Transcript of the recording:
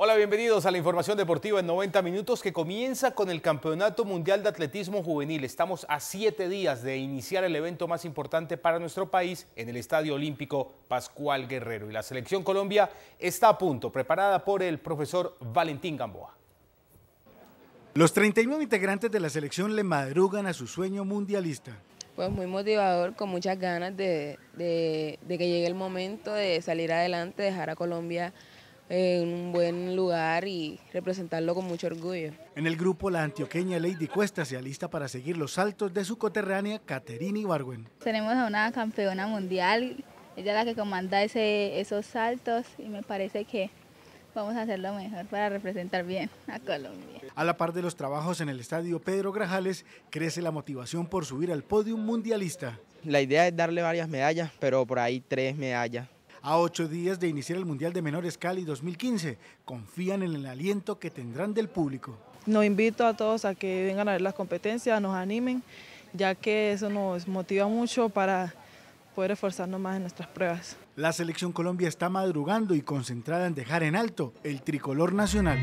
Hola, bienvenidos a la información deportiva en 90 minutos que comienza con el Campeonato Mundial de Atletismo Juvenil. Estamos a siete días de iniciar el evento más importante para nuestro país en el Estadio Olímpico Pascual Guerrero. Y la selección Colombia está a punto, preparada por el profesor Valentín Gamboa. Los 39 integrantes de la selección le madrugan a su sueño mundialista. Pues muy motivador, con muchas ganas de, de que llegue el momento de salir adelante, dejar a Colombia en un buen lugar y representarlo con mucho orgullo. En el grupo, la antioqueña Lady Cuesta se alista para seguir los saltos de su coterránea Caterina Ibargüen. Tenemos a una campeona mundial, ella es la que comanda ese, esos saltos y me parece que vamos a hacer lo mejor para representar bien a Colombia. A la par de los trabajos en el estadio Pedro Grajales, crece la motivación por subir al podio mundialista. La idea es darle varias medallas, pero por ahí tres medallas a ocho días de iniciar el Mundial de Menores Cali 2015, confían en el aliento que tendrán del público. Nos invito a todos a que vengan a ver las competencias, nos animen, ya que eso nos motiva mucho para poder esforzarnos más en nuestras pruebas. La selección Colombia está madrugando y concentrada en dejar en alto el tricolor nacional.